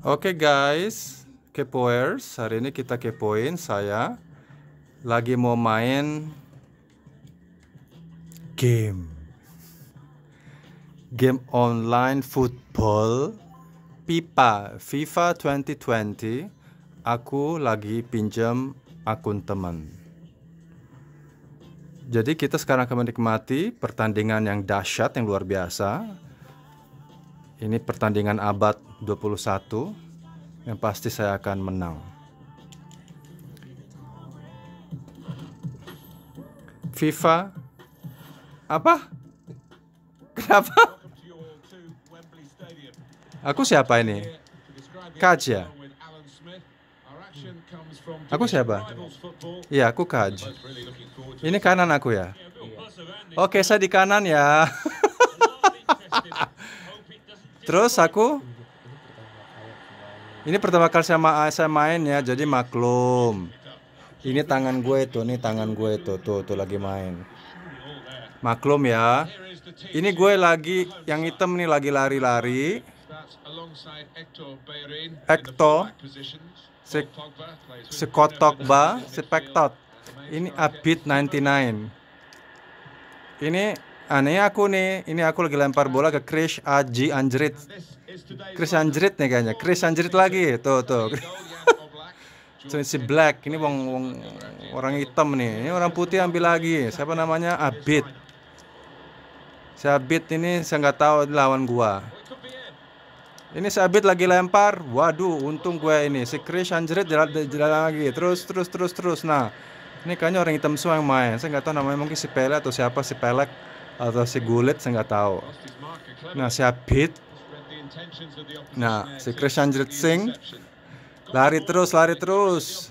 Oke okay guys, kepoers, hari ini kita kepoin saya lagi mau main game. Game online football pipa FIFA 2020. Aku lagi pinjam akun teman. Jadi kita sekarang akan menikmati pertandingan yang dahsyat yang luar biasa ini pertandingan abad 21 yang pasti saya akan menang FIFA apa kenapa aku siapa ini Kaja ya? aku siapa iya aku Kaj ini kanan aku ya oke saya di kanan ya Terus aku ini pertama kali saya, ma saya main ya, jadi maklum. Ini tangan gue itu, nih tangan gue itu, tuh tuh lagi main. Maklum ya. Ini gue lagi yang hitam nih lagi lari-lari. Hector se sekotok ba, sepektot. Ini Abit 99. Ini aneh ya aku nih ini aku lagi lempar bola ke Chris Aji Anjrit Chris Anjrit nih kayaknya Chris Anjrit lagi tuh tuh si Black ini wong, wong orang hitam nih ini orang putih ambil lagi siapa namanya Abid si Abid ini saya nggak tahu lawan gua ini si Abid lagi lempar waduh untung gue ini si Chris Anjrit jalan, jalan lagi terus terus terus terus nah ini kayaknya orang hitam semua yang main saya nggak tahu namanya mungkin si Pele atau siapa si Pelek atau si Gullit saya nggak tahu. Nah si Abid, nah si Krishanjit Singh lari terus, lari terus.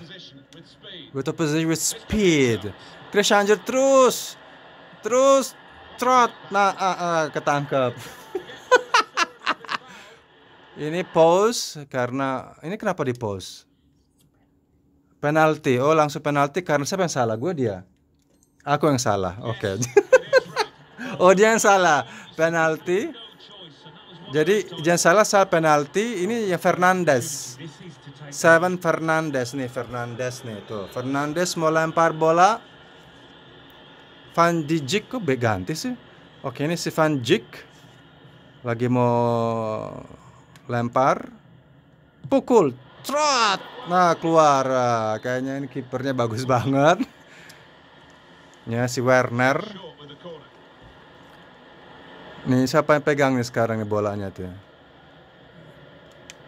With position with speed. Krishanjit terus, terus trot, nah uh, uh, ketangkep. ini pause karena ini kenapa di pause? Penalti, oh langsung penalti karena siapa yang salah? Gue dia. Aku yang salah. Oke. Okay. oh dia yang salah penalti jadi jangan salah salah penalti ini ya Fernandes Seven Fernandes nih Fernandes nih tuh Fernandes mau lempar bola Van Dijk kok beganti sih oke ini si Van Dijk lagi mau lempar pukul trot nah keluar ah, kayaknya ini kipernya bagus banget ya si Werner Nih siapa yang pegang nih sekarang nih bolanya tuh? Ya?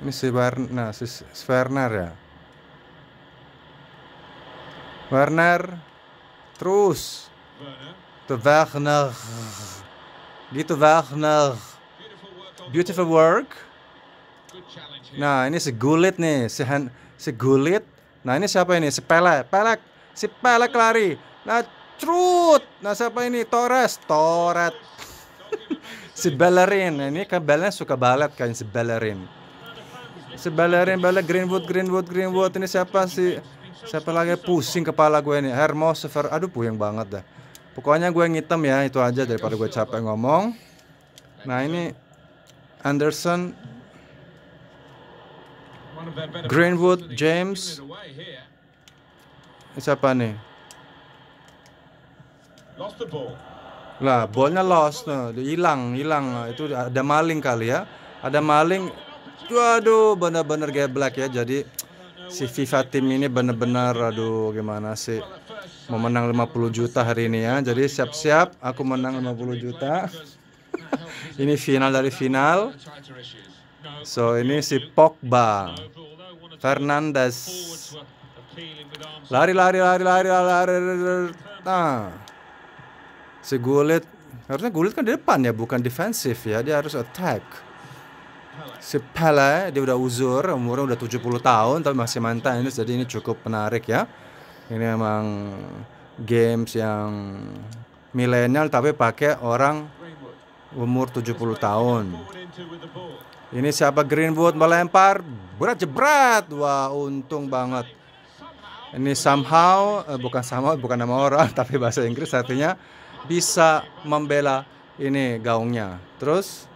Ini si Werner, nah, si Werner ya. Werner terus. The Wagner. Gitu Wagner. Beautiful work. Nah, ini si Gulit nih, si Han, si Gulit. Nah, ini siapa ini? Si Pelek. Pelek. Si Pelek lari. Nah, Trut. Nah, siapa ini? Torres. Torres si Bellerin ini kan Bellerin suka balet kan si Bellerin si Bellerin balet Greenwood Greenwood Greenwood ini siapa si siapa lagi pusing kepala gue ini Hermos Fer aduh puyeng banget dah pokoknya gue ngitem ya itu aja daripada gue capek ngomong nah ini Anderson Greenwood James siapa nih lah, bolnya lost, nah, hilang, hilang. itu ada maling kali ya. Ada maling. Waduh, benar-benar black ya. Jadi si FIFA tim ini benar-benar aduh gimana sih mau menang 50 juta hari ini ya jadi siap-siap aku menang 50 juta ini final dari final so ini si Pogba Fernandes lari lari lari lari lari, lari. Nah si Gullit harusnya Gullit kan di depan ya bukan defensif ya dia harus attack si Pele dia udah uzur umurnya udah 70 tahun tapi masih mantan ini jadi ini cukup menarik ya ini emang games yang milenial tapi pakai orang umur 70 tahun ini siapa Greenwood melempar berat jebrat wah untung banget ini somehow eh, bukan somehow bukan nama orang tapi bahasa Inggris artinya bisa membela ini gaungnya. Terus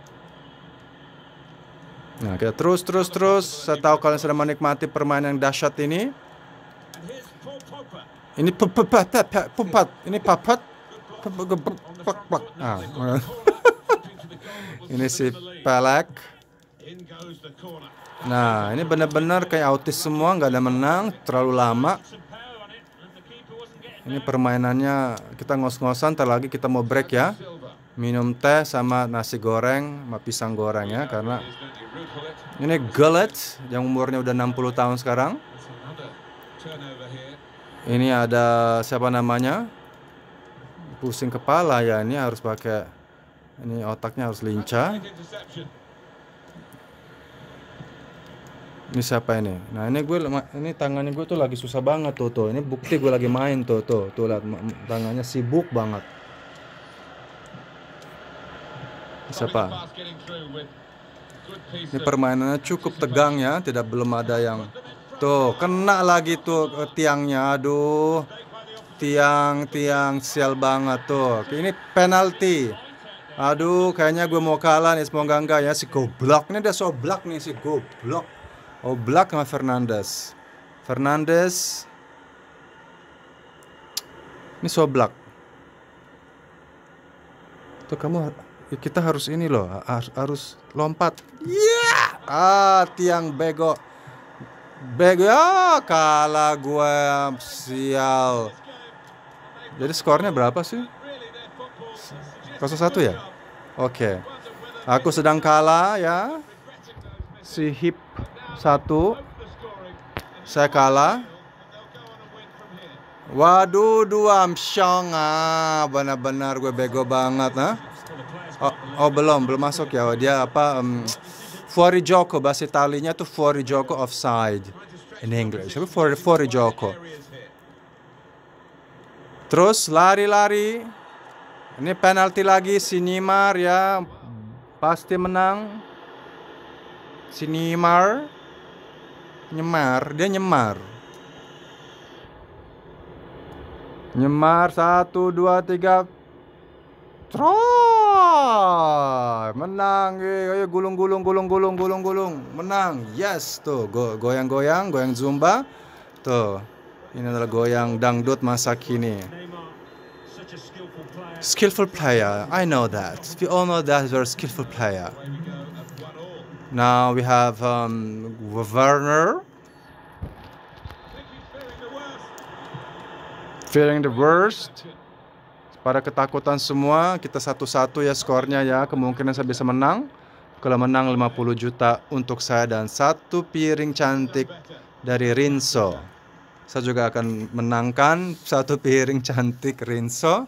Nah, kita terus terus terus saya tahu kalian sudah menikmati permainan yang dahsyat ini. Ini pepat pepat ini papat ah. ini si pelek nah ini benar-benar kayak autis semua nggak ada menang terlalu lama ini permainannya kita ngos-ngosan, tak lagi kita mau break ya. Minum teh sama nasi goreng, sama pisang goreng ya, karena ini Gullet yang umurnya udah 60 tahun sekarang. Ini ada siapa namanya? Pusing kepala ya, ini harus pakai ini otaknya harus lincah. Ini siapa ini? Nah ini gue ini tangannya gue tuh lagi susah banget tuh tuh. Ini bukti gue lagi main tuh tuh tuh lihat tangannya sibuk banget. Siapa? Ini permainannya cukup tegang ya, tidak belum ada yang tuh kena lagi tuh tiangnya. Aduh, tiang-tiang sial banget tuh. Ini penalti. Aduh, kayaknya gue mau kalah nih semoga enggak ya si goblok. Ini udah soblok nih si goblok. Oh black sama Fernandes. Fernandes ini so black. Tuh kamu ya, kita harus ini loh, harus, lompat. Iya. Yeah! Ah, tiang bego. Bego ah, kalah gue sial. Jadi skornya berapa sih? 0 satu ya? Oke. Okay. Aku sedang kalah ya. Si Hip satu. Saya kalah. Waduh, dua mshong Ah, benar-benar gue bego banget, nah. Oh, oh, belum, belum masuk ya. Dia apa um, fuori gioco bahasa Italinya tuh fuori gioco offside in English. Tapi fuori fuori gioco. Terus lari-lari. Ini penalti lagi Sinimar ya. Pasti menang. Sinimar nyemar dia nyemar nyemar satu dua tiga Troy menang ayo gulung gulung gulung gulung gulung gulung menang yes tuh Go goyang goyang goyang zumba tuh ini adalah goyang dangdut masa kini skillful player I know that we all know that you're a skillful player Now we have um, Werner. feeling the worst. Para ketakutan semua, kita satu-satu ya skornya ya. Kemungkinan saya bisa menang. Kalau menang 50 juta untuk saya dan satu piring cantik dari Rinso. Saya juga akan menangkan satu piring cantik Rinso.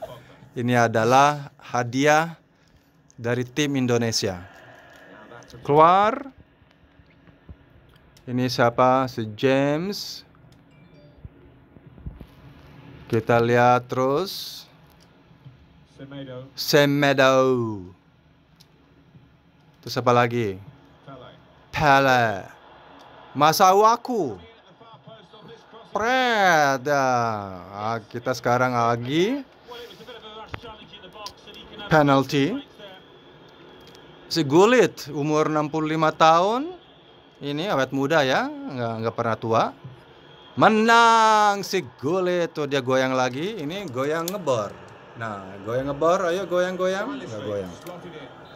Ini adalah hadiah dari tim Indonesia keluar ini siapa si James kita lihat terus Semedo Meadow. terus apa lagi Pele waku Preda ya. ah, kita sekarang lagi penalty si Gulit umur 65 tahun ini awet muda ya nggak nggak pernah tua menang si Gulit tuh dia goyang lagi ini goyang ngebor nah goyang ngebor ayo goyang goyang nggak goyang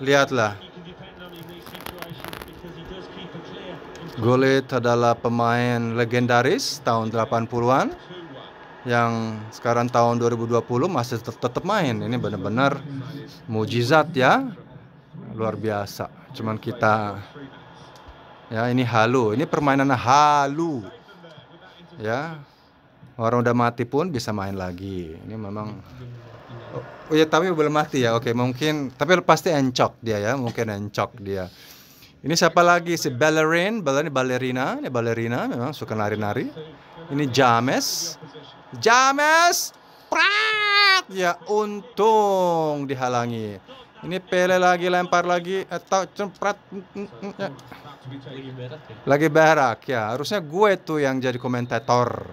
lihatlah Gulit adalah pemain legendaris tahun 80-an yang sekarang tahun 2020 masih tetap, tetap main. Ini benar-benar mujizat ya luar biasa cuman kita ya ini halu ini permainan halu ya orang udah mati pun bisa main lagi ini memang oh, ya tapi belum mati ya oke mungkin tapi pasti encok dia ya mungkin encok dia ini siapa lagi si ballerin ballerin ballerina ini ballerina memang suka nari-nari ini James James prat ya untung dihalangi ini pele lagi lempar lagi atau eh, cempret. Mm, mm, mm, ya. ya? Lagi berak ya. Harusnya gue tuh yang jadi komentator.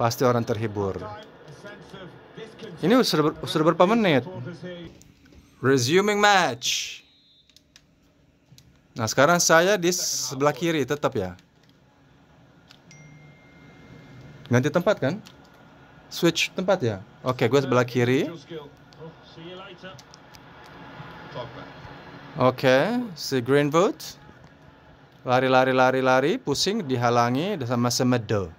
Pasti orang terhibur. Ini sudah, berapa menit? Resuming match. Nah sekarang saya di sebelah kiri tetap ya. Ganti tempat kan? Switch tempat ya. Oke, gue sebelah kiri. Oh, Eh. Oke, okay, si Greenwood lari-lari-lari-lari, pusing dihalangi sama semedo.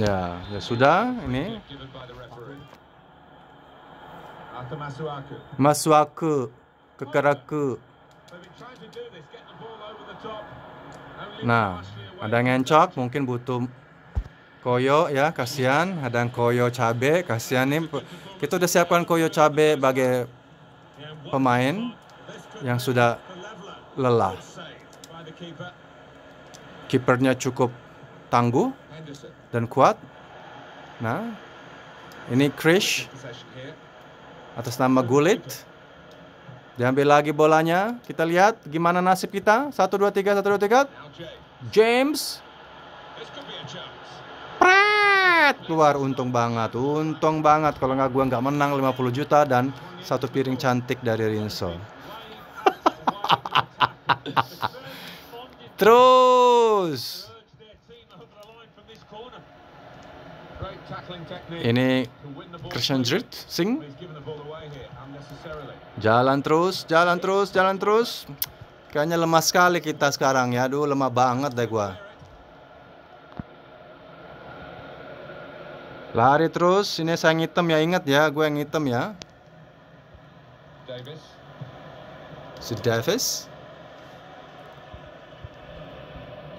Ya, ya sudah ini. Masuaku, kekeraku. Nah, ada ngencok, mungkin butuh koyo ya kasihan ada yang koyo cabe kasihan nih kita udah siapkan koyo cabe bagi pemain yang sudah lelah kipernya cukup tangguh dan kuat nah ini Krish atas nama Gulit diambil lagi bolanya kita lihat gimana nasib kita 1 2 3 1 2 3 James Set keluar untung banget, untung banget kalau nggak gua nggak menang 50 juta dan satu piring cantik dari Rinso. Terus. Ini Christian Krishnajit Singh. Jalan terus, jalan terus, jalan terus. Kayaknya lemah sekali kita sekarang ya. Aduh, lemah banget deh gua. Lari terus. Ini saya ngitem ya. Ingat ya, gue yang ngitem ya. Davis. Si Davis.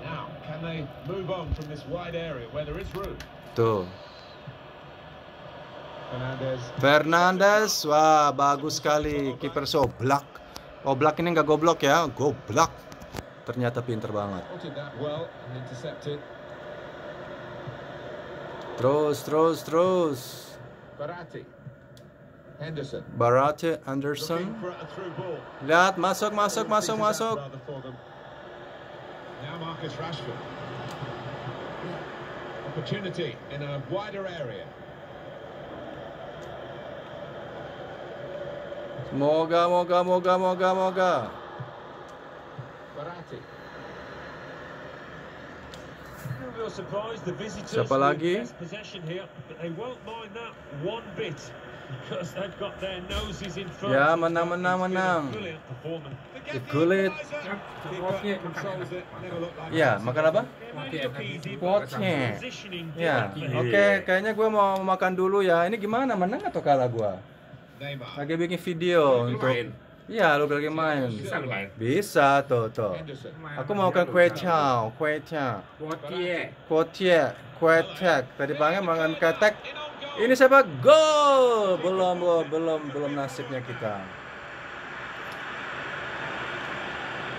Now, can they move on from this wide area where there is room? Tuh. Fernandez. Fernandez, Wah, bagus sekali kiper Oh Oblak ini nggak goblok ya, goblak. Ternyata pinter banget. Well Throws, throws, throws. Barate. Henderson. Barate Anderson. Lahat, masok, masok, masok, masok. Now Marcus Rashford. Opportunity in a wider area. Moga, moga, moga, moga, moga. Siapa lagi? Ya, menang, menang, menang. Gullet. Ya, makan apa? Quotesnya. Ya, oke. kayaknya gue mau makan dulu ya. Ini gimana? Menang atau kalah gue? Lagi bikin video untuk Iya, lu balik main. Bisa lu main. Bisa tuh tuh. Aku mau kan kue chow, kue chow. Kuotie. Kuotie, kue tek. Tadi panggil makan ketek. Ini siapa? Gol. Belum belum belum belum nasibnya kita.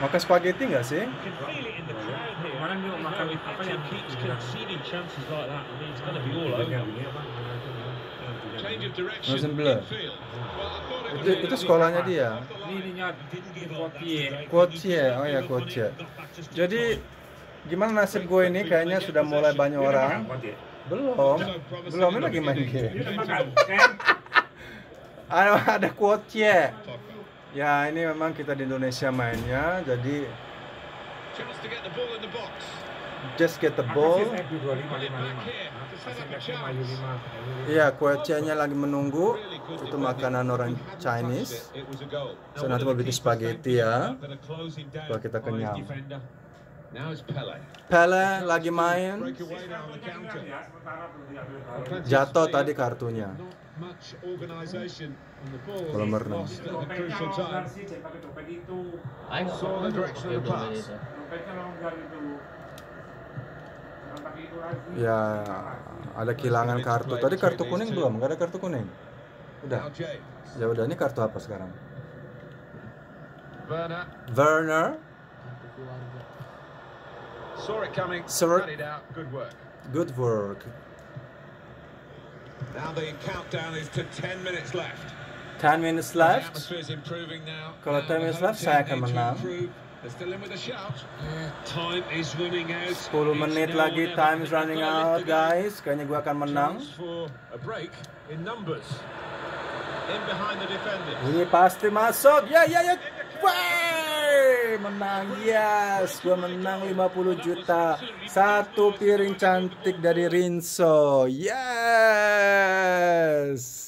Makan spaghetti nggak sih? Kemarin dia makan apa Mas Blur. Itu, itu sekolahnya dia. Kuotie. Oh ya Kuotie. Jadi gimana nasib gue ini kayaknya sudah mulai banyak orang. Belum. Belum ini lagi main game. Kan? ada ada Kuotie. Ya ini memang kita di Indonesia mainnya jadi just get the ball. Iya, kuecianya lagi menunggu. Itu makanan orang Chinese. Saya so, nanti mau bikin spaghetti ya. Kalau kita kenyang. Pele lagi main. Jatuh tadi kartunya. Kalau merenang ya ada kehilangan kartu tadi kartu kuning belum nggak ada kartu kuning udah ya udah ini kartu apa sekarang Werner Saw it coming. Saw it Good work. Good work. Now the countdown is to 10 minutes left. 10 minutes left. Kalau 10 minutes left saya akan menang. 10 menit lagi time is running out guys kayaknya gue akan menang ini pasti masuk ya ya ya menang yes gue menang 50 juta satu piring cantik dari Rinso yes